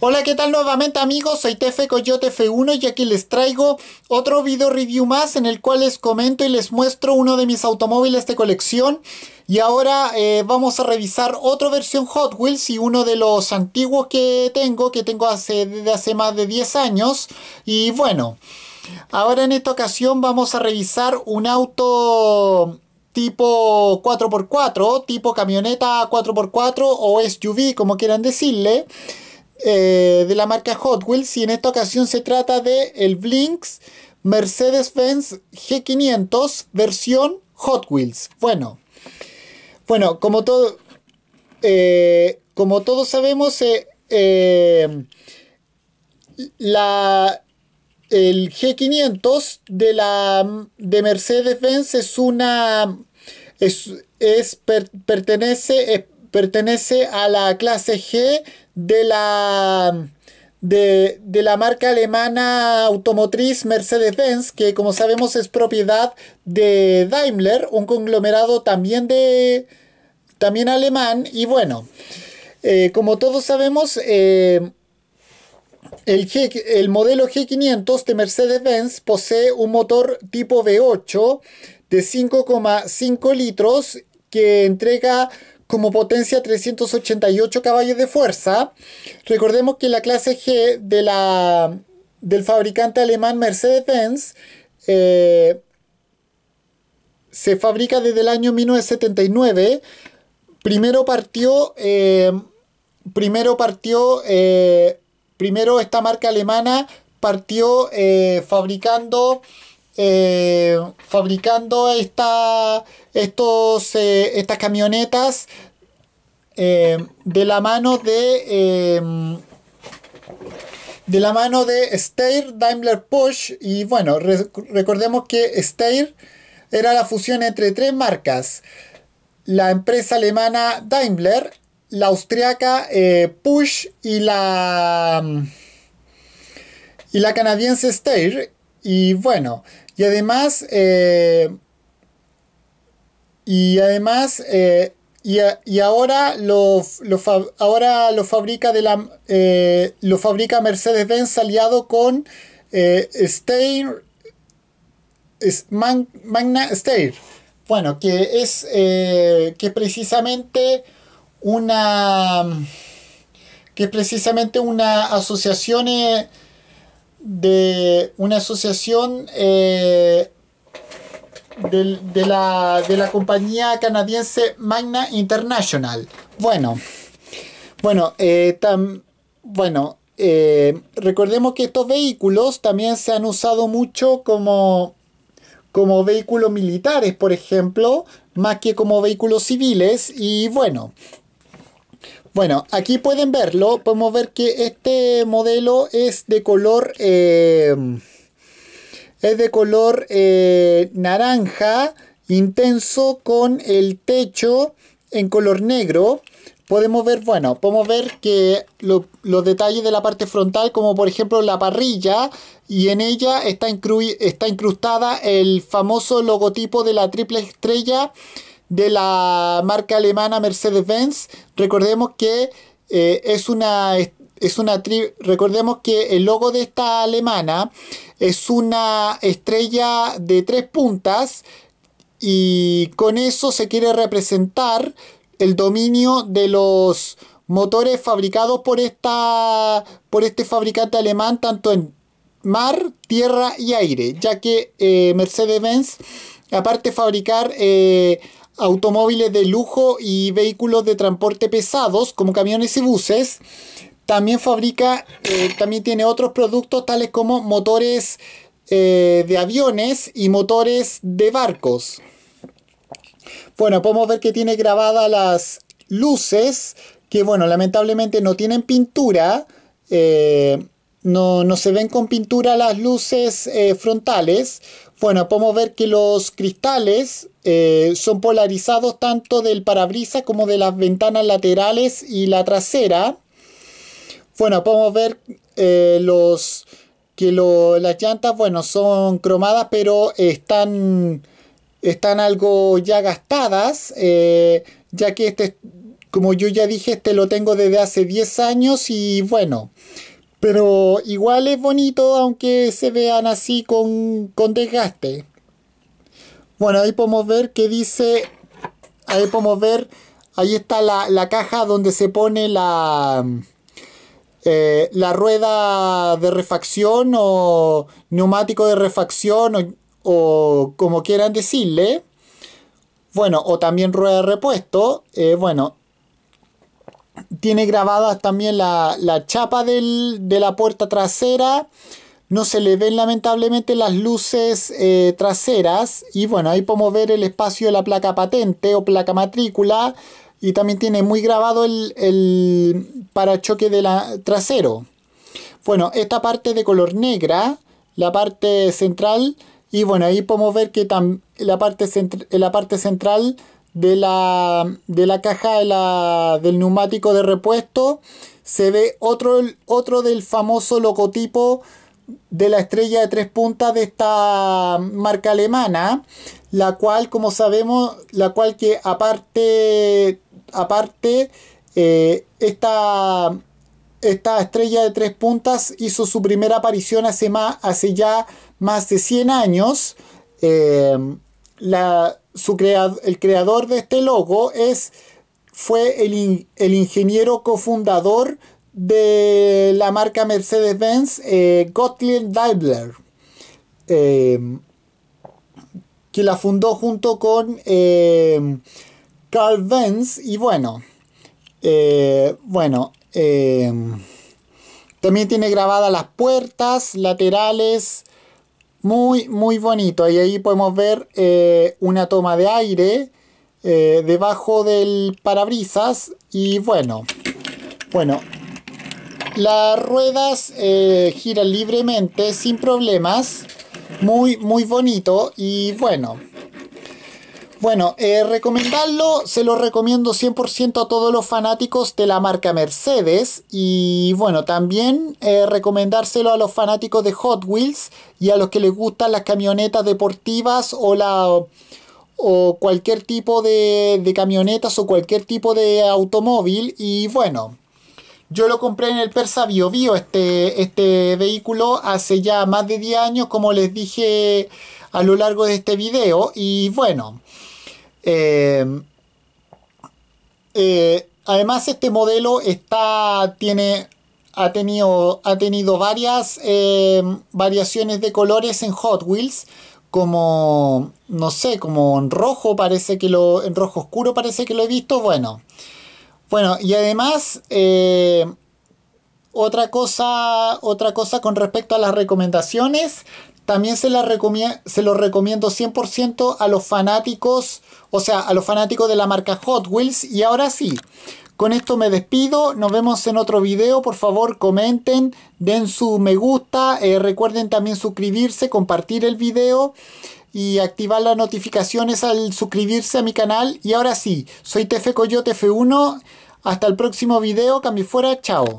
Hola, ¿qué tal nuevamente amigos? Soy Tefe Coyote F1 y aquí les traigo otro video review más en el cual les comento y les muestro uno de mis automóviles de colección. Y ahora eh, vamos a revisar otra versión Hot Wheels y uno de los antiguos que tengo, que tengo hace, desde hace más de 10 años. Y bueno, ahora en esta ocasión vamos a revisar un auto tipo 4x4, tipo camioneta 4x4 o SUV como quieran decirle. Eh, de la marca Hot Wheels y en esta ocasión se trata de el Blinks Mercedes-Benz G500 versión Hot Wheels. Bueno, bueno como, todo, eh, como todos sabemos, eh, la, el G500 de, la, de Mercedes-Benz es una... Es, pertenece, pertenece a la clase G de la, de, la marca alemana automotriz Mercedes-Benz, que como sabemos es propiedad de Daimler, un conglomerado también de también alemán. Y bueno, eh, como todos sabemos, eh, el, el modelo G500 de Mercedes-Benz posee un motor tipo V8 de 5,5 litros que entrega como potencia 388 caballos de fuerza. Recordemos que la clase G de la, del fabricante alemán Mercedes-Benz eh, se fabrica desde el año 1979. Primero partió, eh, primero partió, eh, primero esta marca alemana partió fabricando eh, fabricando esta, estos, eh, estas camionetas eh, de la mano de de la mano de Steyr, Daimler Push y bueno, recordemos que Steyr era la fusión entre tres marcas, la empresa alemana Daimler, la austriaca Push y la y la canadiense Steyr y bueno, y además, eh, y además, eh, y, y, ahora, lo, lo ahora lo fabrica de la eh, lo fabrica Mercedes-Benz aliado con eh, Steyr, Magna Steyr. Bueno, que es que precisamente una que precisamente una asociación de una asociación eh, de, la, compañía canadiense Magna International. Bueno, bueno, eh, bueno eh, recordemos que estos vehículos también se han usado mucho como, como vehículos militares, por ejemplo, más que como vehículos civiles. Y bueno, bueno, aquí pueden verlo, podemos ver que este modelo es de color, eh, es de color eh, naranja intenso con el techo en color negro. Podemos ver, bueno, podemos ver que los detalles de la parte frontal, como por ejemplo la parrilla, y en ella está, está incrustada el famoso logotipo de la triple estrella de la marca alemana Mercedes-Benz. Recordemos que eh, es una es una recordemos que el logo de esta alemana es una estrella de tres puntas y con eso se quiere representar el dominio de los motores fabricados por esta por este fabricante alemán tanto en mar, tierra y aire, ya que eh, Mercedes-Benz aparte de fabricar eh, automóviles de lujo y vehículos de transporte pesados como camiones y buses. También fabrica, eh, también tiene otros productos tales como motores eh, de aviones y motores de barcos. Bueno, podemos ver que tiene grabadas las luces, que bueno, lamentablemente no tienen pintura. Eh, no, se ven con pintura las luces eh, frontales. Bueno, podemos ver que los cristales eh, son polarizados tanto del parabrisas como de las ventanas laterales y la trasera. Bueno, podemos ver eh, los, que las llantas, bueno, son cromadas, pero están, están algo ya gastadas, ya que este, como yo ya dije, este lo tengo desde hace 10 años y bueno, pero igual es bonito aunque se vean así con, desgaste. Bueno, ahí podemos ver que dice, ahí podemos ver, ahí está la, caja donde se pone la... Eh, la rueda de refacción o neumático de refacción o, como quieran decirle. Bueno, o también rueda de repuesto. Eh, bueno, tiene grabadas también la, chapa de la puerta trasera. No se le ven lamentablemente las luces eh, traseras. Y bueno, ahí podemos ver el espacio de la placa patente o placa matrícula. Y también tiene muy grabado el, parachoque de la, trasero. Bueno, esta parte de color negra, la parte central. Y bueno, ahí podemos ver que la parte, la parte central de la, caja de del neumático de repuesto se ve otro, otro del famoso logotipo de la estrella de tres puntas de esta marca alemana, la cual, como sabemos, la cual que aparte, aparte, eh, esta, estrella de tres puntas hizo su primera aparición hace, hace ya más de 100 años. Eh, la, su el creador de este logo es, fue el, ingeniero cofundador de la marca Mercedes-Benz, eh, Gottlieb Daimler, em, que la fundó junto con em, Carl Benz. Y bueno, eh, bueno, em, también tiene grabadas las puertas laterales, muy, muy bonito. Y ahí podemos ver eh, una toma de aire eh, debajo del parabrisas. Y bueno, bueno, las ruedas eh, giran libremente, sin problemas. Muy, muy bonito. Y bueno. Bueno, eh, recomendarlo, se lo recomiendo 100% a todos los fanáticos de la marca Mercedes y bueno, también eh, recomendárselo a los fanáticos de Hot Wheels y a los que les gustan las camionetas deportivas o la o cualquier tipo de, camionetas o cualquier tipo de automóvil y bueno, yo lo compré en el Persa Bio Bio, este, este vehículo, hace ya más de 10 años, como les dije a lo largo de este video. Y bueno, Em, eh, además, este modelo está, tiene, ha, tenido, ha tenido varias em, variaciones de colores en Hot Wheels. Como, no sé, como en rojo parece que lo, en rojo oscuro parece que lo he visto. Bueno, bueno, y además, em, otra cosa, otra cosa con respecto a las recomendaciones, también se, la se lo recomiendo 100% a los fanáticos, o sea, a los fanáticos de la marca Hot Wheels. Y ahora sí, con esto me despido, nos vemos en otro video, por favor comenten, den su me gusta, eh, recuerden también suscribirse, compartir el video y activar las notificaciones al suscribirse a mi canal. Y ahora sí, soy Tefe Coyote F1, hasta el próximo video, cambio fuera, chao.